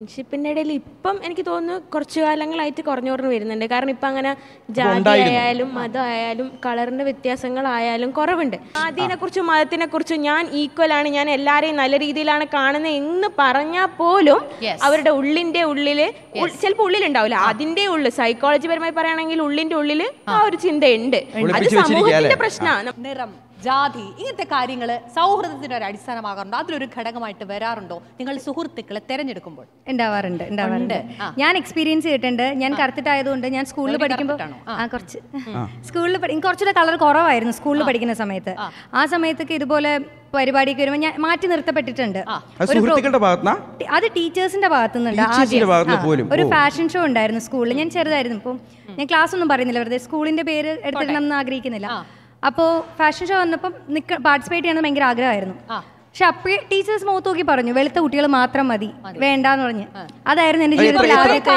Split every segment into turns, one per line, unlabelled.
ഫ്രണ്ട്ഷിപ്പിന്റെ ഇടയിൽ ഇപ്പം എനിക്ക് തോന്നുന്നു കുറച്ചു കാലങ്ങളായിട്ട് കുറഞ്ഞു കുറഞ്ഞു വരുന്നുണ്ട് കാരണം ഇപ്പൊ അങ്ങനെ ജാതി ആയാലും മതമായാലും ആയാലും വ്യത്യാസങ്ങളായാലും കുറവുണ്ട് മതത്തിനെ കുറിച്ചും ഞാൻ ഈക്വൽ ആണ് ഞാൻ എല്ലാരെയും നല്ല രീതിയിലാണ് കാണുന്നത് എന്ന് പറഞ്ഞാൽ പോലും അവരുടെ ഉള്ളിന്റെ ഉള്ളില് ചിലപ്പോൾ ഉള്ളിലുണ്ടാവില്ല അതിൻ്റെ ഉള്ളിൽ സൈക്കോളജി പരമായി പറയുകയാണെങ്കിൽ ഉള്ളിന്റെ ഉള്ളില്
ആ ഒരു ചിന്തയുണ്ട് അത് സമൂഹത്തിന്റെ പ്രശ്നമാണ് നിറം ജാതി ഇങ്ങനത്തെ കാര്യങ്ങൾ സൗഹൃദത്തിന് ഒരു അടിസ്ഥാനമാകാറുണ്ടോ അതിലൊരു ഘടകമായിട്ട് വരാറുണ്ടോ നിങ്ങൾ സുഹൃത്തുക്കളെ തെരഞ്ഞെടുക്കുമ്പോൾ ഉണ്ടാവാറുണ്ട് ഉണ്ടാവാറുണ്ട് ഞാൻ എക്സ്പീരിയൻസ് ചെയ്തിട്ടുണ്ട് ഞാൻ കറുത്തിട്ടായതുകൊണ്ട് ഞാൻ സ്കൂളിൽ പഠിക്കുമ്പോൾ ആ കുറച്ച് സ്കൂളിൽ കുറച്ചുകൂടെ കളർ കുറവായിരുന്നു സ്കൂളിൽ പഠിക്കുന്ന സമയത്ത് ആ സമയത്തൊക്കെ ഇതുപോലെ പരിപാടിക്ക് വരുമ്പോൾ ഞാൻ മാറ്റി നിർത്തപ്പെട്ടിട്ടുണ്ട് അത് ടീച്ചേഴ്സിന്റെ ഭാഗത്തുനിന്നുണ്ട് ഒരു ഫാഷൻ ഷോ ഉണ്ടായിരുന്നു സ്കൂളിൽ ഞാൻ ചെറുതായിരുന്നു ഇപ്പം ഞാൻ ക്ലാസ് ഒന്നും പറയുന്നില്ല വെറുതെ സ്കൂളിന്റെ പേര് എടുത്തിടണം എന്ന് ആഗ്രഹിക്കുന്നില്ല അപ്പോൾ ഫാഷൻ ഷോ വന്നപ്പം നിൽക്ക പാർട്ടിസിപ്പേറ്റ് ചെയ്യണമെന്ന് ഭയങ്കര ആഗ്രഹമായിരുന്നു പക്ഷെ അപ്പഴേ ടീച്ചേഴ്സ് മുഖത്ത് നോക്കി പറഞ്ഞു വെളുത്ത കുട്ടികൾ മാത്രം മതി വേണ്ടെന്ന് പറഞ്ഞു അതായിരുന്നു എന്റെ ജീവിതത്തിൽ ആദ്യത്തെ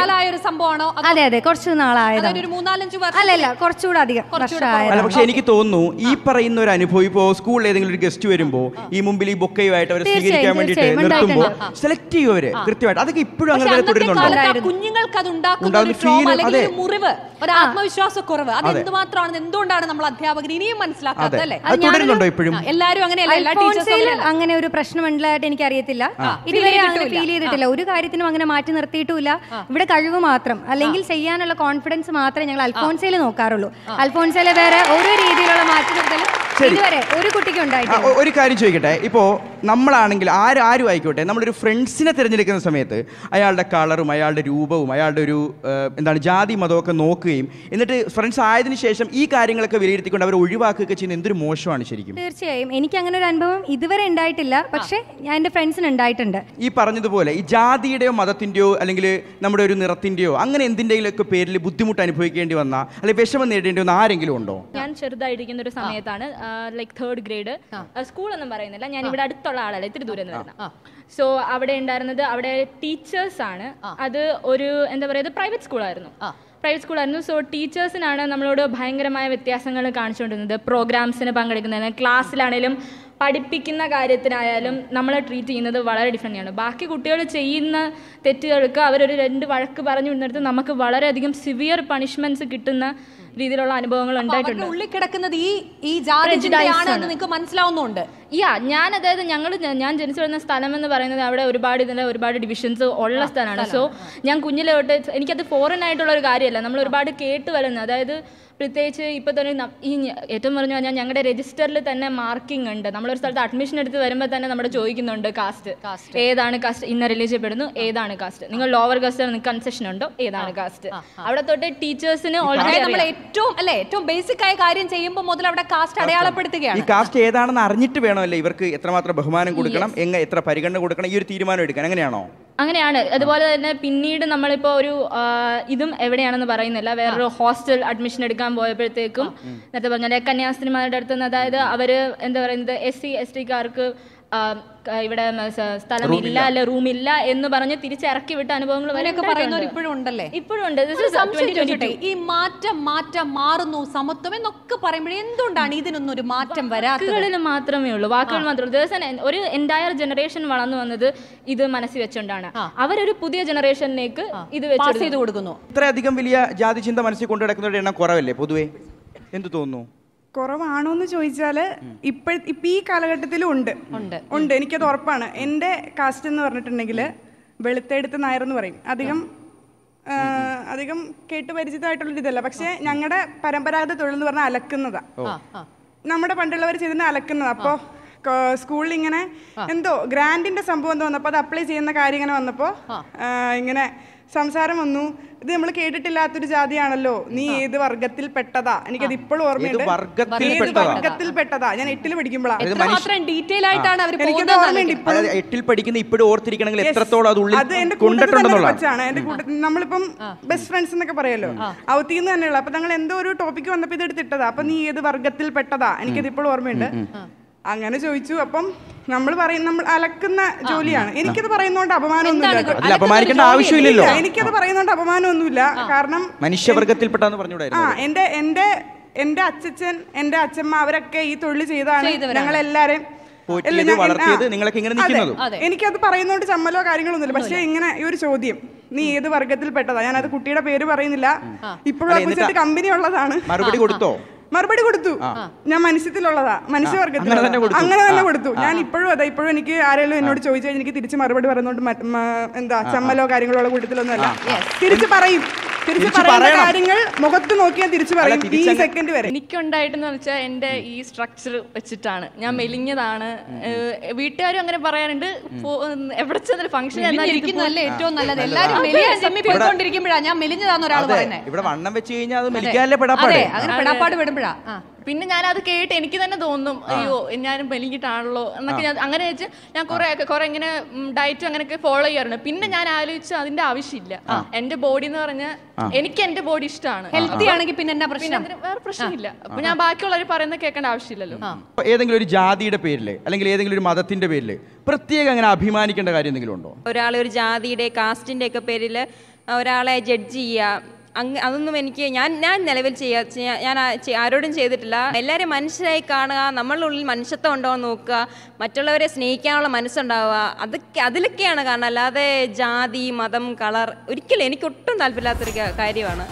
അതെ അതെ കുറച്ച് നാളായതാണ് അല്ലല്ല കുറച്ചുകൂടെ അധികം വർഷമായത് പക്ഷെ എനിക്ക്
തോന്നുന്നു ഈ പറയുന്ന ഒരു അനുഭവം ഇപ്പോ സ്കൂളിൽ ഏതെങ്കിലും ഒരു ഗസ്റ്റ് വരുമ്പോ ഈ മുമ്പിൽ ഈ ബൊക്കയുമായിട്ട് അവരെ സ്വീകരിക്കാൻ വേണ്ടിട്ട് നിർത്തുമ്പോ സെലക്ട് ചെയ്യുവരെ കൃത്യമായിട്ട് അതൊക്കെ ഇപ്പോഴും അങ്ങനെ തന്നെ തുടരുന്നുണ്ടോ
കുഞ്ഞുങ്ങൾക്ക് ഫീൽ ഉണ്ടാക്കുന്ന മുറിവ് ഒരു ആത്മവിശ്വാസക്കുറവ് കുറവ് അത് എന്തുമാത്രമാണ് എന്തുകൊണ്ടാണ് നമ്മൾ അധ്യാപകർ ഇനിയും മനസ്സിലാക്കാത്തത് അല്ലേ എല്ലാവരും അങ്ങനെയല്ല എല്ലാ ടീച്ചേഴ്സും അങ്ങനെ അങ്ങനെ ഒരു പ്രശ്നം ഉണ്ടായിട്ട് എനിക്ക് അറിയത്തില്ല ഇതുവരെ അങ്ങനെ ഫീൽ ചെയ്തിട്ടില്ല ഒരു കാര്യത്തിനും അങ്ങനെ മാറ്റി നിർത്തിയിട്ടില്ല ഇവിടെ കഴിവ് മാത്രം അല്ലെങ്കിൽ ചെയ്യാനുള്ള കോൺഫിഡൻസ് മാത്രമേ ഞങ്ങൾ അൽഫോൺസയിൽ നോക്കാറുള്ളൂ അൽഫോൺസയിലെ വേറെ ഓരോ രീതിയിലുള്ള മാറ്റി നിർത്തലും ഒരു
കാര്യം ചോദിക്കട്ടെ ഇപ്പോൾ നമ്മളാണെങ്കിൽ ആരും ആരും ആയിക്കോട്ടെ നമ്മളൊരു ഫ്രണ്ട്സിനെ തിരഞ്ഞെടുക്കുന്ന സമയത്ത് അയാളുടെ കളറും അയാളുടെ രൂപവും അയാളുടെ ഒരു എന്താണ് ജാതി മതവും ഒക്കെ നോക്കുകയും എന്നിട്ട് ഫ്രണ്ട്സ് ആയതിനു ശേഷം ഈ കാര്യങ്ങളൊക്കെ വിലയിരുത്തിക്കൊണ്ട് അവർ ഒഴിവാക്കുകയൊക്കെ ചെയ്യുന്ന എന്തൊരു മോശമാണ് ശരിക്കും
തീർച്ചയായും എനിക്ക് അങ്ങനെ ഒരു അനുഭവം ഇതുവരെ ഉണ്ടായിട്ടില്ല പക്ഷേ ഞാൻ എൻ്റെ ഫ്രണ്ട്സിന് ഉണ്ടായിട്ടുണ്ട്
ഈ പറഞ്ഞതുപോലെ ഈ ജാതിയുടെയോ മതത്തിൻ്റെയോ അല്ലെങ്കിൽ നമ്മുടെ ഒരു നിറത്തിൻ്റെയോ അങ്ങനെ എന്തിൻ്റെയിലൊക്കെ പേരിൽ ബുദ്ധിമുട്ട് അനുഭവിക്കേണ്ടി വന്ന അല്ലെങ്കിൽ വിഷമം നേടേണ്ടി വന്ന ആരെങ്കിലും ഉണ്ടോ
ചെറുതായിരിക്കുന്ന ഒരു സമയത്താണ് ലൈക്ക് തേർഡ് ഗ്രേഡ് സ്കൂൾ ഒന്നും പറയുന്നില്ല ഞാൻ ഇവിടെ അടുത്തുള്ള ആളല്ല ഇത്തിരി ദൂരം എന്ന് വരുന്ന സോ അവിടെ ഉണ്ടായിരുന്നത് അവിടെ ടീച്ചേഴ്സ് ആണ് അത് ഒരു എന്താ പറയുക പ്രൈവറ്റ് സ്കൂളായിരുന്നു പ്രൈവറ്റ് സ്കൂളായിരുന്നു സോ ടീച്ചേഴ്സിനാണ് നമ്മളോട് ഭയങ്കരമായ വ്യത്യാസങ്ങൾ കാണിച്ചുകൊണ്ടിരുന്നത് പ്രോഗ്രാംസിന് പങ്കെടുക്കുന്നതിന് ക്ലാസ്സിലാണെങ്കിലും പഠിപ്പിക്കുന്ന കാര്യത്തിനായാലും നമ്മളെ ട്രീറ്റ് ചെയ്യുന്നത് വളരെ ഡിഫറെൻ്റ് ആണ് ബാക്കി കുട്ടികൾ ചെയ്യുന്ന തെറ്റുകൾക്ക് അവരൊരു രണ്ട് വഴക്ക് പറഞ്ഞു വിടുന്നിടത്ത് നമുക്ക് വളരെയധികം സിവിയർ പണിഷ്മെന്റ്സ് കിട്ടുന്ന രീതിയിലുള്ള അനുഭവങ്ങൾ ഉണ്ടായിട്ടുണ്ട് ഉള്ളിൽ കിടക്കുന്നത് ഈ ഈ നിങ്ങൾക്ക്
മനസ്സിലാവുന്നുണ്ട്
യാ ഞാൻ അതായത് ഞങ്ങൾ ഞാൻ ജനിച്ചു വരുന്ന സ്ഥലം എന്ന് പറയുന്നത് അവിടെ ഒരുപാട് ഇതിൻ്റെ ഒരുപാട് ഡിവിഷൻസ് ഉള്ള സ്ഥലമാണ് സോ ഞാൻ കുഞ്ഞിലെ തൊട്ട് എനിക്കത് ഫോറിൻ ആയിട്ടുള്ള ഒരു കാര്യമല്ല നമ്മൾ ഒരുപാട് കേട്ട് വരുന്നത് അതായത് പ്രത്യേകിച്ച് ഇപ്പോൾ തന്നെ ഈ ഏറ്റവും പറഞ്ഞു കഴിഞ്ഞാൽ ഞങ്ങളുടെ രജിസ്റ്ററിൽ തന്നെ മാർക്കിംഗ് ഉണ്ട് നമ്മളൊരു സ്ഥലത്ത് അഡ്മിഷൻ എടുത്ത് വരുമ്പോൾ തന്നെ നമ്മുടെ ചോദിക്കുന്നുണ്ട് കാസ്റ്റ് ഏതാണ് കാസ്റ്റ് ഇന്ന റിലേഷൻ പെടുന്നു ഏതാണ് കാസ്റ്റ് നിങ്ങൾ ലോവർ കാസ്റ്റ് കൺസെഷൻ ഉണ്ടോ ഏതാണ് കാസ്റ്റ് അവിടെ തൊട്ട് ടീച്ചേഴ്സിന് ഓൾറെഡി നമ്മൾ ഏറ്റവും അല്ലെ ഏറ്റവും ബേസിക് ആയ കാര്യം ചെയ്യുമ്പോൾ മുതൽ അവിടെ കാസ്റ്റ് അടയാളപ്പെടുത്തുകയാണ് ഈ
കാസ്റ്റ് ഏതാണെന്ന് അറിഞ്ഞിട്ട് വേണമല്ലേ ഇവർക്ക് എത്രമാത്രം ബഹുമാനം കൊടുക്കണം എങ്ങനെ എത്ര പരിഗണന കൊടുക്കണം ഈ ഒരു തീരുമാനം എടുക്കാൻ അങ്ങനെയാണോ
അങ്ങനെയാണ് അതുപോലെ തന്നെ പിന്നീട് നമ്മളിപ്പോൾ ഒരു ഇതും എവിടെയാണെന്ന് പറയുന്നില്ല വേറൊരു ഹോസ്റ്റൽ അഡ്മിഷൻ എടുക്കാൻ പോയപ്പോഴത്തേക്കും നേരത്തെ പറഞ്ഞാൽ കന്യാസ്ത്രീമാരുടെ അടുത്ത് അതായത് അവർ എന്താ പറയുന്നത് എസ് സി എസ് ടിക്കാർക്ക് ഇവിടെ സ്ഥലമില്ല അല്ല ഇല്ല എന്ന് പറഞ്ഞ് തിരിച്ചിറക്കി വിട്ട അനുഭവങ്ങൾ
പറയുന്നവർ ഇപ്പോഴും ഉണ്ടല്ലേ ഇപ്പോഴും ഉണ്ട്
ഈ മാറ്റം മാറ്റം മാറുന്നു സമത്വം എന്നൊക്കെ പറയുമ്പോഴേ എന്തുകൊണ്ടാണ് ഇതിനൊന്നും ഒരു മാറ്റം വരാത്തത് മാത്രമേ ഉള്ളൂ വാക്കുകൾ മാത്രമേ ഒരു എൻറ്റയർ ജനറേഷൻ വളർന്നു വന്നത് ഇത് മനസ്സിൽ വെച്ചുകൊണ്ടാണ് അവരൊരു പുതിയ
ജനറേഷനിലേക്ക് ഇത് ചെയ്തു കൊടുക്കുന്നു
ഇത്രയധികം വലിയ ജാതി ചിന്ത മനസ്സിൽ കൊണ്ടു കൊണ്ടുനടക്കുന്നവരുടെ എണ്ണം കുറവല്ലേ പൊതുവേ എന്ത് തോന്നുന്നു
കുറവാണോ എന്ന് ചോദിച്ചാല് ഇപ്പോഴ ഈ കാലഘട്ടത്തിലും ഉണ്ട് ഉണ്ട് എനിക്കത് ഉറപ്പാണ് എൻ്റെ കാസ്റ്റ് എന്ന് പറഞ്ഞിട്ടുണ്ടെങ്കിൽ വെളുത്തെടുത്ത് നായർ എന്ന് പറയും അധികം അധികം കേട്ട് പരിചിതമായിട്ടുള്ള ഇതല്ല പക്ഷേ ഞങ്ങളുടെ പരമ്പരാഗത തൊഴിൽ എന്ന് പറഞ്ഞാൽ അലക്കുന്നതാ നമ്മുടെ പണ്ടുള്ളവർ ചെയ്തിട്ട് അലക്കുന്നത് അപ്പോ സ്കൂളിൽ ഇങ്ങനെ എന്തോ ഗ്രാൻഡിന്റെ സംഭവം എന്തോ വന്നപ്പോൾ അത് അപ്ലൈ ചെയ്യുന്ന കാര്യം ഇങ്ങനെ വന്നപ്പോൾ ഇങ്ങനെ സംസാരം വന്നു ഇത് നമ്മൾ കേട്ടിട്ടില്ലാത്തൊരു ജാതിയാണല്ലോ നീ ഏത് വർഗത്തിൽ പെട്ടതാ എനിക്കത് ഇപ്പോഴും ഓർമ്മയുണ്ട് വർഗത്തിൽ പെട്ടതാ ഞാൻ എട്ടിൽ പഠിക്കുമ്പോഴാണ്
എട്ടിൽ പഠിക്കുന്ന എത്രത്തോളം അത് എന്റെ കൂട്ടത്തിൽ
നമ്മളിപ്പം ബെസ്റ്റ് ഫ്രണ്ട്സ് എന്നൊക്കെ പറയല്ലോ ഔത്തിന്ന് തന്നെയുള്ള അപ്പൊ ഞങ്ങൾ എന്തോ ഒരു ടോപ്പിക്ക് വന്നപ്പോ ഇത് എടുത്തിട്ടതാ അപ്പൊ നീ ഏത് വർഗത്തിൽ പെട്ടതാ എനിക്കത് ഇപ്പോഴും ഓർമ്മയുണ്ട് അങ്ങനെ ചോദിച്ചു അപ്പം നമ്മൾ പറയും നമ്മൾ അലക്കുന്ന ജോലിയാണ് എനിക്കത് പറയുന്നോണ്ട് അപമാനമൊന്നുമില്ല അപമാനിക്കേണ്ട ആവശ്യമില്ലല്ലോ എനിക്കത് പറയുന്നോണ്ട് അപമാനമൊന്നുമില്ല കാരണം
മനുഷ്യവർഗത്തിൽപ്പെട്ടാന്ന് പറഞ്ഞുകൂടായിരുന്നു ആ
എന്റെ എന്റെ എന്റെ അച്ഛൻ എന്റെ അച്ഛമ്മ അവരൊക്കെ ഈ തൊഴിൽ ചെയ്താണ് ഞങ്ങൾ എല്ലാരെയും എനിക്കത് പറയുന്നോണ്ട് ചമ്മലോ ഒന്നുമില്ല പക്ഷെ ഇങ്ങനെ ഈ ഒരു ചോദ്യം നീ ഏത് ഞാൻ ഞാനത് കുട്ടിയുടെ പേര് പറയുന്നില്ല ഇപ്പോഴും കമ്പനി ഉള്ളതാണ് മറുപടി കൊടുത്തോ മറുപടി കൊടുത്തു ഞാൻ മനുഷ്യത്തിലുള്ളതാ മനുഷ്യവർഗത്തിൽ അങ്ങനെ തന്നെ കൊടുത്തു ഞാൻ ഇപ്പോഴും അതാ ഇപ്പോഴും എനിക്ക് ആരെങ്കിലും എന്നോട് ചോദിച്ചു കഴിഞ്ഞാൽ എനിക്ക് തിരിച്ച് മറുപടി പറയുന്നതുകൊണ്ട് എന്താ ചമ്മലോ കാര്യങ്ങളോ ഉള്ള അല്ല തിരിച്ചു പറയും തിരിച്ചു പറയുന്ന കാര്യങ്ങൾ മുഖത്ത് നോക്കിയാൽ തിരിച്ചു പറയും ഈ സെക്കൻഡ് വരെ
എനിക്കുണ്ടായിട്ടെന്ന് വെച്ചാൽ എൻ്റെ ഈ സ്ട്രക്ചർ വെച്ചിട്ടാണ് ഞാൻ മെലിഞ്ഞതാണ് വീട്ടുകാരും അങ്ങനെ പറയാറുണ്ട് എവിടെ ചെന്നൊരു ഫംഗ്ഷൻ ഏറ്റവും നല്ലത്
എല്ലാവരും
പോയിക്കൊണ്ടിരിക്കുമ്പോഴാണ് ഞാൻ മെലിഞ്ഞതാന്ന് ഒരാൾ പറയുന്നത്
ഇവിടെ വണ്ണം വെച്ച് കഴിഞ്ഞാൽ അത് മെലിക്കാനല്ലേ പെടാപ്പാട് അങ്ങനെ
പെടാപ്പാട് പെടുമ്പോഴാണ് പിന്നെ ഞാൻ അത് കേട്ട് എനിക്ക് തന്നെ തോന്നും അയ്യോ ഞാനും ബലിക്കിട്ടാണല്ലോ എന്നൊക്കെ ഞാൻ അങ്ങനെ വെച്ച് ഞാൻ കുറെ കുറെ ഇങ്ങനെ ഡയറ്റും അങ്ങനെയൊക്കെ ഫോളോ ചെയ്യാറുണ്ട് പിന്നെ ഞാൻ ആലോചിച്ചു അതിന്റെ ആവശ്യമില്ല എന്റെ ബോഡി എന്ന് പറഞ്ഞ എനിക്ക് എന്റെ ബോഡി ഇഷ്ടമാണ് ഹെൽത്തി ആണെങ്കിൽ പിന്നെ എന്നാ പ്രശ്നം വേറെ പ്രശ്നമില്ല അപ്പൊ ഞാൻ ബാക്കിയുള്ളവർ പറയുന്ന കേൾക്കേണ്ട ആവശ്യമില്ലല്ലോ
ഏതെങ്കിലും ഒരു ജാതിയുടെ പേരില് അല്ലെങ്കിൽ ഏതെങ്കിലും ഒരു മതത്തിന്റെ പേരില് പ്രത്യേകം അങ്ങനെ അഭിമാനിക്കേണ്ട കാര്യം എന്തെങ്കിലും ഉണ്ടോ
ഒരാളെ ഒരു ജാതിയുടെ കാസ്റ്റിന്റെ ഒക്കെ പേരിൽ ഒരാളെ ജഡ്ജ് ചെയ്യുക അങ്ങ് അതൊന്നും എനിക്ക് ഞാൻ ഞാൻ നിലവിൽ ചെയ്യാ ഞാൻ ആരോടും ചെയ്തിട്ടില്ല എല്ലാവരും മനുഷ്യരായി കാണുക നമ്മളുടെ ഉള്ളിൽ മനുഷ്യത്വം ഉണ്ടോ എന്ന് നോക്കുക മറ്റുള്ളവരെ സ്നേഹിക്കാനുള്ള മനസ്സുണ്ടാവുക അതൊക്കെ അതിലൊക്കെയാണ് കാരണം അല്ലാതെ ജാതി മതം കളർ ഒരിക്കലും എനിക്കൊട്ടും താല്പര്യമില്ലാത്തൊരു കാര്യമാണ്